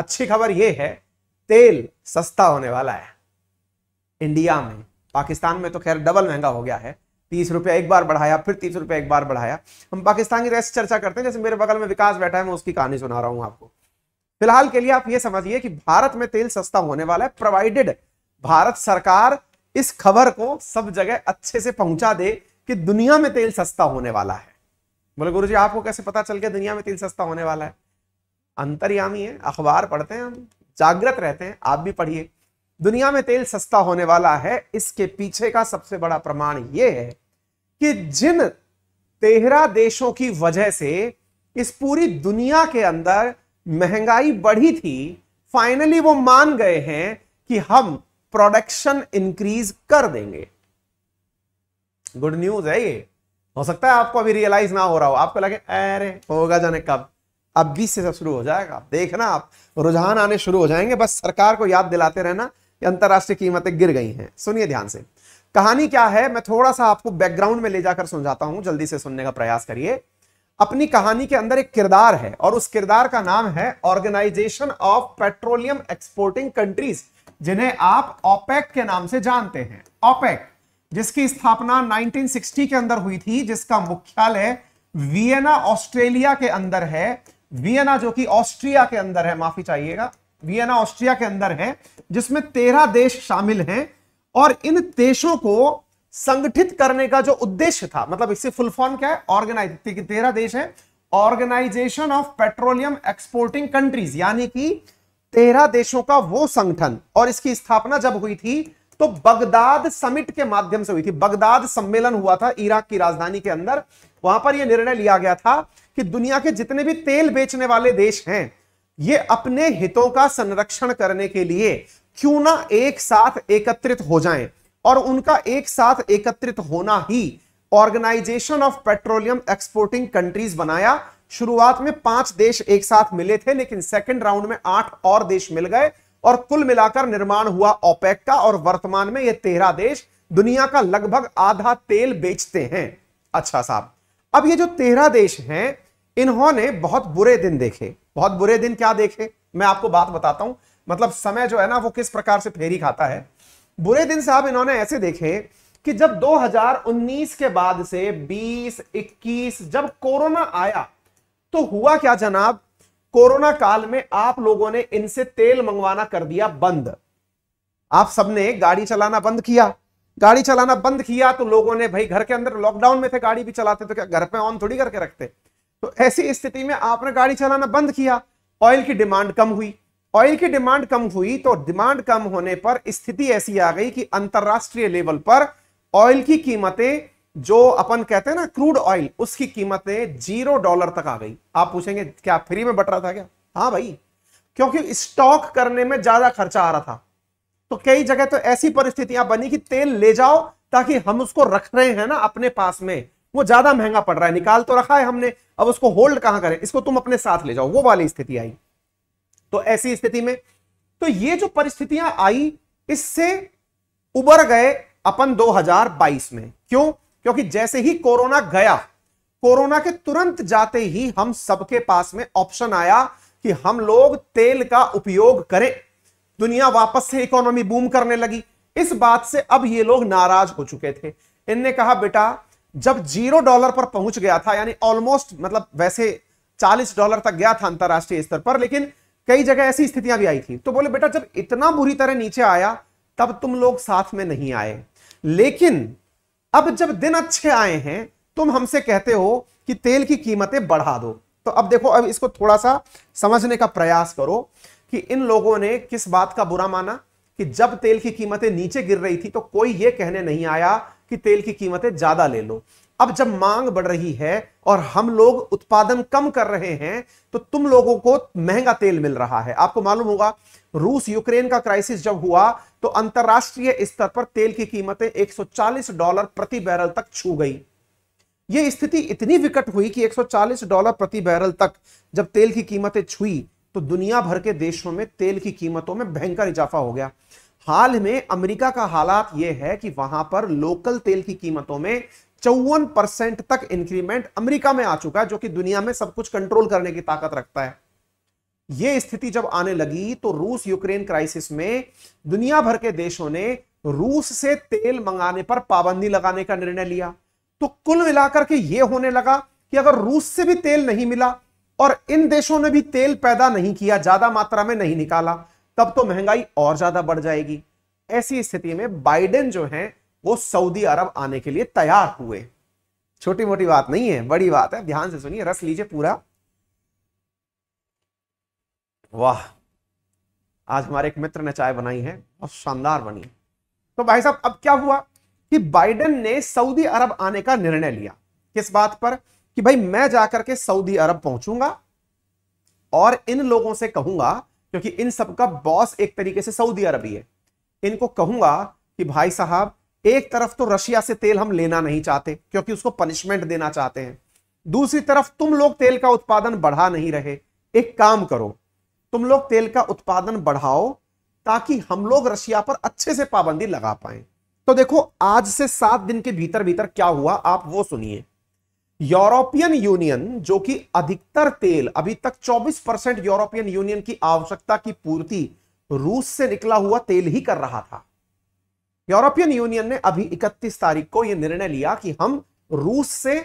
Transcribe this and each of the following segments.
अच्छी खबर यह है तेल सस्ता होने वाला है इंडिया में पाकिस्तान में तो खैर डबल महंगा हो गया है तीस रुपया एक बार बढ़ाया फिर तीस रुपया एक बार बढ़ाया हम पाकिस्तान की रेस्ट चर्चा करते हैं जैसे मेरे बगल में विकास बैठा है मैं उसकी कहानी सुना रहा हूं आपको फिलहाल के लिए आप ये समझिए कि भारत में तेल सस्ता होने वाला है प्रोवाइडेड भारत सरकार इस खबर को सब जगह अच्छे से पहुंचा दे कि दुनिया में तेल सस्ता होने वाला है बोले गुरु जी आपको कैसे पता चल गया दुनिया में तेल सस्ता होने वाला है अंतर्यामी है अखबार पढ़ते हैं हम जागृत रहते हैं आप भी पढ़िए दुनिया में तेल सस्ता होने वाला है इसके पीछे का सबसे बड़ा प्रमाण यह है कि जिन तेहरा देशों की वजह से इस पूरी दुनिया के अंदर महंगाई बढ़ी थी फाइनली वो मान गए हैं कि हम प्रोडक्शन इंक्रीज कर देंगे गुड न्यूज है ये हो सकता है आपको अभी रियलाइज ना हो रहा हो आपको लगे अरे होगा जाने कब अब बीस से सब शुरू हो जाएगा आप देखना आप रुझान आने शुरू हो जाएंगे बस सरकार को याद दिलाते रहना अंतर्राष्ट्रीय कीमतें गिर गई हैं सुनिए ध्यान से कहानी क्या है मैं थोड़ा सा आपको बैकग्राउंड में ले जाकर समझाता हूं जल्दी से सुनने का प्रयास करिए अपनी कहानी के अंदर एक किरदार है और उस किरदार का नाम है organisation of petroleum exporting countries जिन्हें आप ओपेक के नाम से जानते हैं ओपेक जिसकी स्थापना 1960 के अंदर हुई थी जिसका मुख्यालय वियना ऑस्ट्रेलिया के अंदर है वियना जो कि ऑस्ट्रिया के अंदर है माफी चाहिएगा वियना ऑस्ट्रिया के अंदर है जिसमें तेरह देश शामिल हैं और इन देशों को संगठित करने का जो उद्देश्य था मतलब इससे फुल फॉर्म क्या है ऑर्गेनाइज तेरह देश है organisation of petroleum exporting countries यानी कि तेरह देशों का वो संगठन और इसकी स्थापना जब हुई थी तो बगदाद समिट के माध्यम से हुई थी बगदाद सम्मेलन हुआ था इराक की राजधानी के अंदर वहां पर यह निर्णय लिया गया था कि दुनिया के जितने भी तेल बेचने वाले देश हैं ये अपने हितों का संरक्षण करने के लिए क्यों ना एक साथ एकत्रित हो जाएं और उनका एक साथ एकत्रित होना ही organisation of petroleum exporting countries बनाया शुरुआत में पांच देश एक साथ मिले थे लेकिन सेकंड राउंड में आठ और देश मिल गए और कुल मिलाकर निर्माण हुआ ओपेक का और वर्तमान में यह तेरह देश दुनिया का लगभग आधा तेल बेचते हैं अच्छा साहब अब ये जो तेरह देश हैं इन्होंने बहुत बुरे दिन देखे बहुत बुरे दिन क्या देखे मैं आपको बात बताता हूं मतलब समय जो है ना वो किस प्रकार से फेरी खाता है बुरे दिन साहब इन्होंने ऐसे देखे कि जब 2019 के बाद से 20, 21 जब कोरोना आया तो हुआ क्या जनाब कोरोना काल में आप लोगों ने इनसे तेल मंगवाना कर दिया बंद आप सबने गाड़ी चलाना बंद किया गाड़ी चलाना बंद किया तो लोगों ने भाई घर के अंदर लॉकडाउन में थे गाड़ी भी चलाते तो क्या घर पे ऑन थोड़ी करके रखते तो ऐसी स्थिति में आपने गाड़ी चलाना बंद किया ऑयल की डिमांड कम हुई ऑयल की डिमांड कम हुई तो डिमांड कम होने पर स्थिति ऐसी आ गई कि अंतरराष्ट्रीय लेवल पर ऑयल की कीमतें जो अपन कहते हैं ना क्रूड ऑयल उसकी कीमतें जीरो डॉलर तक आ गई आप पूछेंगे क्या फ्री में बट रहा था क्या हाँ भाई क्योंकि स्टॉक करने में ज्यादा खर्चा आ रहा था तो कई जगह तो ऐसी परिस्थितियां बनी कि तेल ले जाओ ताकि हम उसको रख रहे हैं ना अपने पास में वो ज्यादा महंगा पड़ रहा है निकाल तो रखा है हमने अब उसको होल्ड कहां करें इसको तुम अपने साथ ले जाओ वो वाली स्थिति आई तो ऐसी स्थिति में तो ये जो परिस्थितियां आई इससे उबर गए अपन 2022 में क्यों क्योंकि जैसे ही कोरोना गया कोरोना के तुरंत जाते ही हम सबके पास में ऑप्शन आया कि हम लोग तेल का उपयोग करें दुनिया वापस से इकोनॉमी बूम करने लगी इस बात से अब ये लोग नाराज हो चुके थे इनने कहा बेटा जब जीरो डॉलर पर पहुंच गया था यानी ऑलमोस्ट मतलब वैसे चालीस डॉलर तक गया था अंतरराष्ट्रीय स्तर पर लेकिन कई जगह ऐसी स्थितियां भी आई थी तो बोले बेटा जब इतना बुरी तरह नीचे आया तब तुम लोग साथ में नहीं आए लेकिन अब जब दिन अच्छे आए हैं तुम हमसे कहते हो कि तेल की कीमतें बढ़ा दो तो अब देखो अब इसको थोड़ा सा समझने का प्रयास करो कि इन लोगों ने किस बात का बुरा माना कि जब तेल की कीमतें नीचे गिर रही थी तो कोई यह कहने नहीं आया कि तेल की कीमतें ज्यादा ले लो अब जब मांग बढ़ रही है और हम लोग उत्पादन कम कर रहे हैं तो तुम लोगों को महंगा तेल मिल रहा है आपको मालूम होगा रूस यूक्रेन का क्राइसिस जब हुआ तो अंतरराष्ट्रीय स्तर पर तेल की कीमतें 140 डॉलर प्रति बैरल तक छू गई यह स्थिति इतनी विकट हुई कि 140 डॉलर प्रति बैरल तक जब तेल की कीमतें छुई तो दुनिया भर के देशों में तेल की कीमतों में भयंकर इजाफा हो गया हाल में अमेरिका का हालात यह है कि वहां पर लोकल तेल की कीमतों में चौवन परसेंट तक इंक्रीमेंट अमेरिका में आ चुका है जो कि दुनिया में सब कुछ कंट्रोल करने की ताकत रखता है यह स्थिति जब आने लगी तो रूस यूक्रेन क्राइसिस में दुनिया भर के देशों ने रूस से तेल मंगाने पर पाबंदी लगाने का निर्णय लिया तो कुल मिलाकर के यह होने लगा कि अगर रूस से भी तेल नहीं मिला और इन देशों ने भी तेल पैदा नहीं किया ज्यादा मात्रा में नहीं निकाला तब तो महंगाई और ज्यादा बढ़ जाएगी ऐसी स्थिति में बाइडेन जो है वो सऊदी अरब आने के लिए तैयार हुए छोटी मोटी बात नहीं है बड़ी बात है ध्यान से सुनिए रस लीजिए पूरा वाह आज हमारे एक मित्र ने चाय बनाई है और शानदार बनी तो भाई साहब अब क्या हुआ कि बाइडेन ने सऊदी अरब आने का निर्णय लिया किस बात पर कि भाई मैं जाकर के सऊदी अरब पहुंचूंगा और इन लोगों से कहूंगा क्योंकि इन सबका बॉस एक तरीके से सऊदी अरबी है इनको कहूंगा कि भाई साहब एक तरफ तो रशिया से तेल हम लेना नहीं चाहते क्योंकि उसको पनिशमेंट देना चाहते हैं दूसरी तरफ तुम लोग तेल का उत्पादन बढ़ा नहीं रहे एक काम करो तुम लोग तेल का उत्पादन बढ़ाओ ताकि हम लोग रशिया पर अच्छे से पाबंदी लगा पाए तो देखो आज से सात दिन के भीतर भीतर क्या हुआ आप वो सुनिए यूरोपियन यूनियन जो कि अधिकतर तेल अभी तक 24 परसेंट यूरोपियन यूनियन की आवश्यकता की पूर्ति रूस से निकला हुआ तेल ही कर रहा था यूरोपियन यूनियन ने अभी 31 तारीख को यह निर्णय लिया कि हम रूस से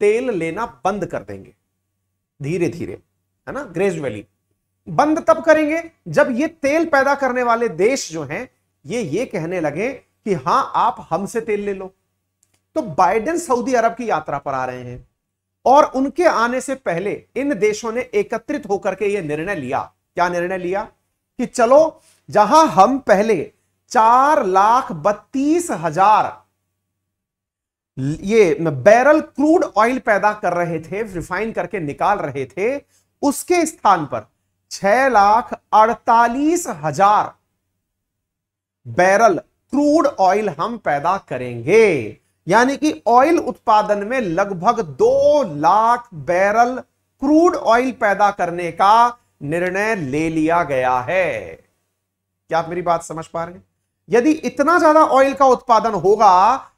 तेल लेना बंद कर देंगे धीरे धीरे है ना ग्रेजुअली बंद तब करेंगे जब ये तेल पैदा करने वाले देश जो हैं ये ये कहने लगे कि हां आप हमसे तेल ले लो तो बाइडेन सऊदी अरब की यात्रा पर आ रहे हैं और उनके आने से पहले इन देशों ने एकत्रित होकर के यह निर्णय लिया क्या निर्णय लिया कि चलो जहां हम पहले चार लाख बत्तीस हजार ये बैरल क्रूड ऑयल पैदा कर रहे थे रिफाइन करके निकाल रहे थे उसके स्थान पर छह लाख अड़तालीस हजार बैरल क्रूड ऑयल हम पैदा करेंगे यानी कि ऑयल उत्पादन में लगभग दो लाख बैरल क्रूड ऑयल पैदा करने का निर्णय ले लिया गया है क्या आप मेरी बात समझ पा रहे हैं यदि इतना ज्यादा ऑयल का उत्पादन होगा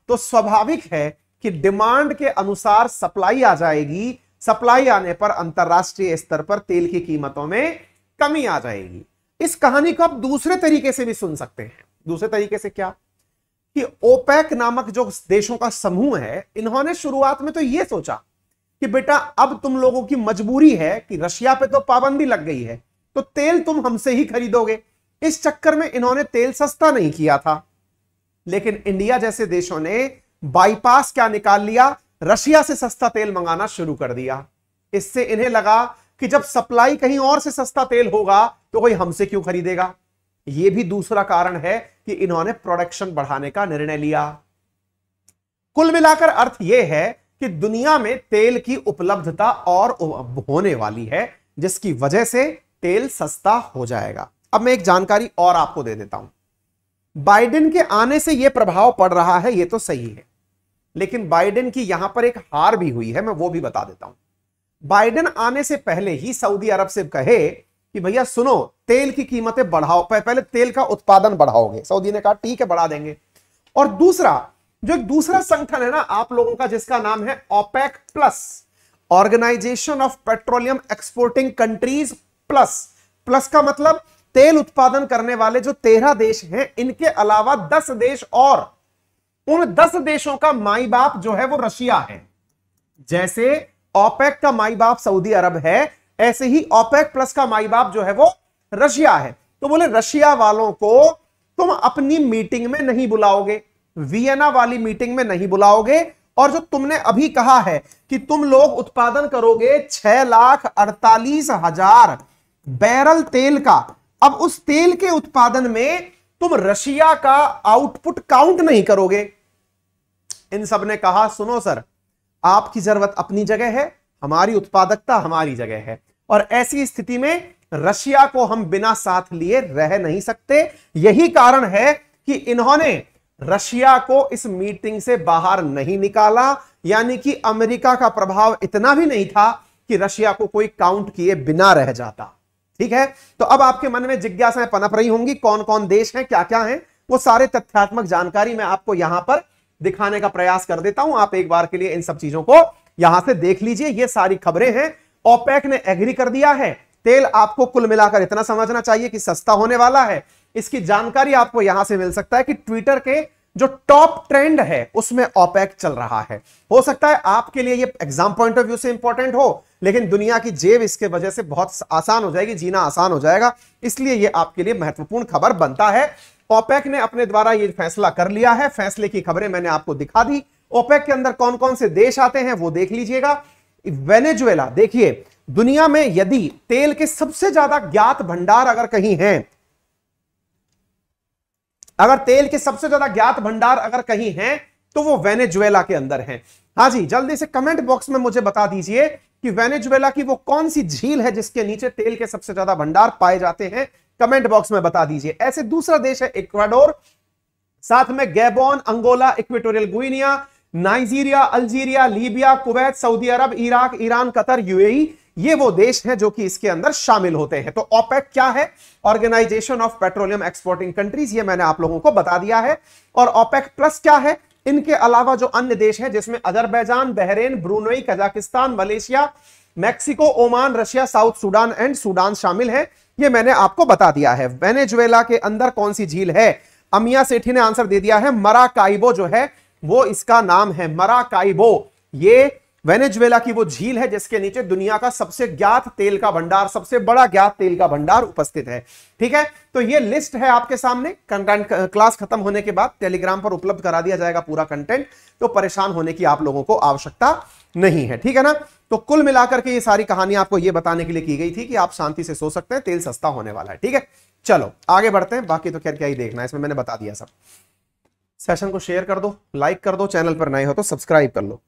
तो स्वाभाविक है कि डिमांड के अनुसार सप्लाई आ जाएगी सप्लाई आने पर अंतरराष्ट्रीय स्तर पर तेल की कीमतों में कमी आ जाएगी इस कहानी को आप दूसरे तरीके से भी सुन सकते हैं दूसरे तरीके से क्या कि ओपेक नामक जो देशों का समूह है इन्होंने शुरुआत में तो यह सोचा कि बेटा अब तुम लोगों की मजबूरी है कि रशिया पे तो पाबंदी लग गई है तो तेल तुम हमसे ही खरीदोगे इस चक्कर में इन्होंने तेल सस्ता नहीं किया था लेकिन इंडिया जैसे देशों ने बाईपास क्या निकाल लिया रशिया से सस्ता तेल मंगाना शुरू कर दिया इससे इन्हें लगा कि जब सप्लाई कहीं और से सस्ता तेल होगा तो कोई हमसे क्यों खरीदेगा यह भी दूसरा कारण है कि इन्होंने प्रोडक्शन बढ़ाने का निर्णय लिया कुल मिलाकर अर्थ यह है कि दुनिया में तेल की उपलब्धता और होने वाली है जिसकी वजह से तेल सस्ता हो जाएगा अब मैं एक जानकारी और आपको दे देता हूं बाइडेन के आने से यह प्रभाव पड़ रहा है यह तो सही है लेकिन बाइडेन की यहां पर एक हार भी हुई है मैं वो भी बता देता हूं बाइडेन आने से पहले ही सऊदी अरब से कहे कि भैया सुनो तेल की कीमतें बढ़ाओ पहले तेल का उत्पादन बढ़ाओगे सऊदी ने कहा ठीक है बढ़ा देंगे और दूसरा जो एक दूसरा संगठन है ना आप लोगों का जिसका नाम है OPEC plus organisation of petroleum exporting countries plus plus का मतलब तेल उत्पादन करने वाले जो तेरह देश हैं इनके अलावा दस देश और उन दस देशों का माई बाप जो है वो रशिया है जैसे ओपेक का माई बाप सऊदी अरब है ऐसे ही ओपेक प्लस का माई बाप जो है वो रशिया है तो बोले रशिया वालों को तुम अपनी मीटिंग में नहीं बुलाओगे वियना वाली मीटिंग में नहीं बुलाओगे और जो तुमने अभी कहा है कि तुम लोग उत्पादन करोगे छह लाख अड़तालीस हजार बैरल तेल का अब उस तेल के उत्पादन में तुम रशिया का आउटपुट काउंट नहीं करोगे इन सब ने कहा सुनो सर आपकी जरूरत अपनी जगह है हमारी उत्पादकता हमारी जगह है और ऐसी स्थिति में रशिया को हम बिना साथ लिए रह नहीं सकते यही कारण है कि इन्होंने रशिया को इस मीटिंग से बाहर नहीं निकाला यानी कि अमेरिका का प्रभाव इतना भी नहीं था कि रशिया को कोई काउंट किए बिना रह जाता ठीक है तो अब आपके मन में जिज्ञासाएं पनप रही होंगी कौन कौन देश हैं क्या क्या हैं वो सारे तथ्यात्मक जानकारी मैं आपको यहां पर दिखाने का प्रयास कर देता हूं आप एक बार के लिए इन सब चीजों को यहां से देख लीजिए ये सारी खबरें हैं ओपेक ने एग्री कर दिया है तेल आपको कुल मिलाकर इतना समझना चाहिए कि सस्ता होने वाला है इसकी जानकारी आपको यहां से मिल सकता है कि ट्विटर के जो टॉप ट्रेंड है उसमें ओपेक चल रहा है हो सकता है आपके लिए ये एग्जाम पॉइंट ऑफ व्यू से इंपॉर्टेंट हो लेकिन दुनिया की जेब इसके वजह से बहुत आसान हो जाएगी जीना आसान हो जाएगा इसलिए ये आपके लिए महत्वपूर्ण खबर बनता है ओपेक ने अपने द्वारा ये फैसला कर लिया है फैसले की खबरें मैंने आपको दिखा दी ओपेक के अंदर कौन कौन से देश आते हैं वो देख लीजिएगा वेनेजुएला देखिए दुनिया में यदि तेल के सबसे ज्यादा ज्ञात भंडार अगर कहीं हैं अगर तेल के सबसे ज्यादा ज्ञात भंडार अगर कहीं हैं तो वो वेनेजुएला के अंदर हैं हाँ जी जल्दी से कमेंट बॉक्स में मुझे बता दीजिए कि वेनेजुएला की वो कौन सी झील है जिसके नीचे तेल के सबसे ज्यादा भंडार पाए जाते हैं कमेंट बॉक्स में बता दीजिए ऐसे दूसरा देश है इक्वाडोर साथ में Gabon Angola Equatorial Guinea Nigeria Algeria Libya Kuwait Saudi Arab Iraq Iran Qatar UAE ये वो देश हैं जो कि इसके अंदर शामिल होते हैं तो ओपेक क्या है organisation of petroleum exporting countries ये मैंने आप लोगों को बता दिया है और ओपेक प्लस क्या है इनके अलावा जो अन्य देश है जिसमें Azerbaijan Bahrain Brunei Kazakhstan Malaysia Mexico Oman Russia South Sudan and Sudan शामिल है ये मैंने आपको बता दिया है वेनेजुएला के अंदर कौन सी झील है अमिया सेठी ने आंसर दे दिया है मराकाइबो जो है वो इसका नाम है मराकाइबो ये वेनेजुएला की वो झील है जिसके नीचे दुनिया का सबसे ज्ञात तेल का भंडार सबसे बड़ा ज्ञात तेल का भंडार उपस्थित है ठीक है तो ये लिस्ट है आपके सामने कंटेंट क्लास खत्म होने के बाद टेलीग्राम पर उपलब्ध करा दिया जाएगा पूरा कंटेंट तो परेशान होने की आप लोगों को आवश्यकता नहीं है ठीक है ना तो कुल मिलाकर के ये सारी कहानी आपको ये बताने के लिए की गई थी कि आप शांति से सो सकते हैं तेल सस्ता होने वाला है ठीक है चलो आगे बढ़ते हैं बाकी तो खैर क्या ही देखना है इसमें मैंने बता दिया सब सेशन को शेयर कर दो लाइक कर दो चैनल पर नए हो तो सब्सक्राइब कर लो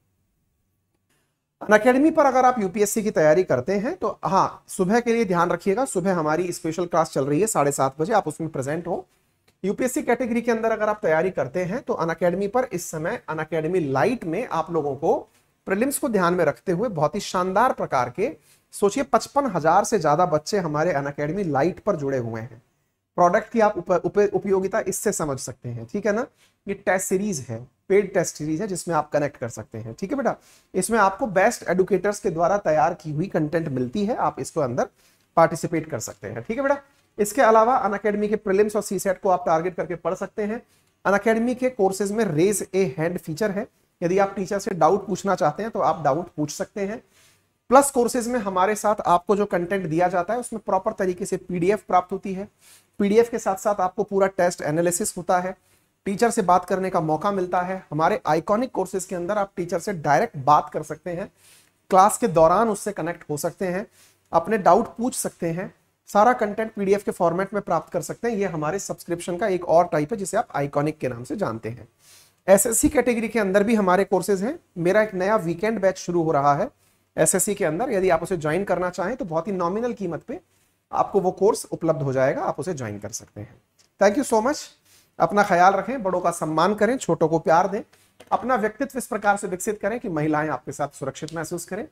अन अकेडमी पर अगर आप यूपीएससी की तैयारी करते हैं तो हाँ सुबह के लिए ध्यान रखिएगा सुबह हमारी स्पेशल क्लास चल रही है साढ़े सात बजे आप उसमें प्रेजेंट हो यूपीएससी कैटेगरी के अंदर अगर आप तैयारी करते हैं तो अन अकेडमी पर इस समय अन अकेडमी लाइट में आप लोगों को प्रिलिम्स को ध्यान में रखते हुए बहुत ही शानदार प्रकार के सोचिए पचपन हजार से ज्यादा बच्चे हमारे अन अकेडमी लाइट पर जुड़े हुए हैं प्रोडक्ट की आप उपयोगिता इससे समझ सकते हैं ठीक है ना ये टेस्ट सीरीज है पेड टेस्ट सीरीज है जिसमें आप कनेक्ट कर सकते हैं ठीक है बेटा इसमें आपको बेस्ट एडुकेटर्स के द्वारा तैयार की हुई कंटेंट मिलती है आप इसको अंदर पार्टिसिपेट कर सकते हैं ठीक है बेटा इसके अलावा अन अकेडमी के प्रिलिम्स और सी सेट को आप टारगेट करके पढ़ सकते हैं अन अकेडमी के कोर्सेज में रेज ए हैंड फीचर है यदि आप टीचर से डाउट पूछना चाहते हैं तो आप डाउट पूछ सकते हैं प्लस कोर्सेज में हमारे साथ आपको जो कंटेंट दिया जाता है उसमें प्रॉपर तरीके से पीडीएफ प्राप्त होती है पीडीएफ के साथ साथ आपको पूरा टेस्ट एनालिसिस होता है टीचर से बात करने का मौका मिलता है हमारे आइकॉनिक कोर्सेज के अंदर आप टीचर से डायरेक्ट बात कर सकते हैं क्लास के दौरान उससे कनेक्ट हो सकते हैं अपने डाउट पूछ सकते हैं सारा कंटेंट पीडीएफ के फॉर्मेट में प्राप्त कर सकते हैं ये हमारे सब्सक्रिप्शन का एक और टाइप है जिसे आप आइकॉनिक के नाम से जानते हैं एसएससी कैटेगरी के अंदर भी हमारे कोर्सेज हैं मेरा एक नया वीकेंड बैच शुरू हो रहा है एसएससी के अंदर यदि आप उसे ज्वाइन करना चाहें तो बहुत ही नॉमिनल कीमत पे आपको वो कोर्स उपलब्ध हो जाएगा आप उसे ज्वाइन कर सकते हैं थैंक यू सो मच अपना ख्याल रखें बड़ों का सम्मान करें छोटों को प्यार दें अपना व्यक्तित्व इस प्रकार से विकसित करें कि महिलाएं आपके साथ सुरक्षित महसूस करें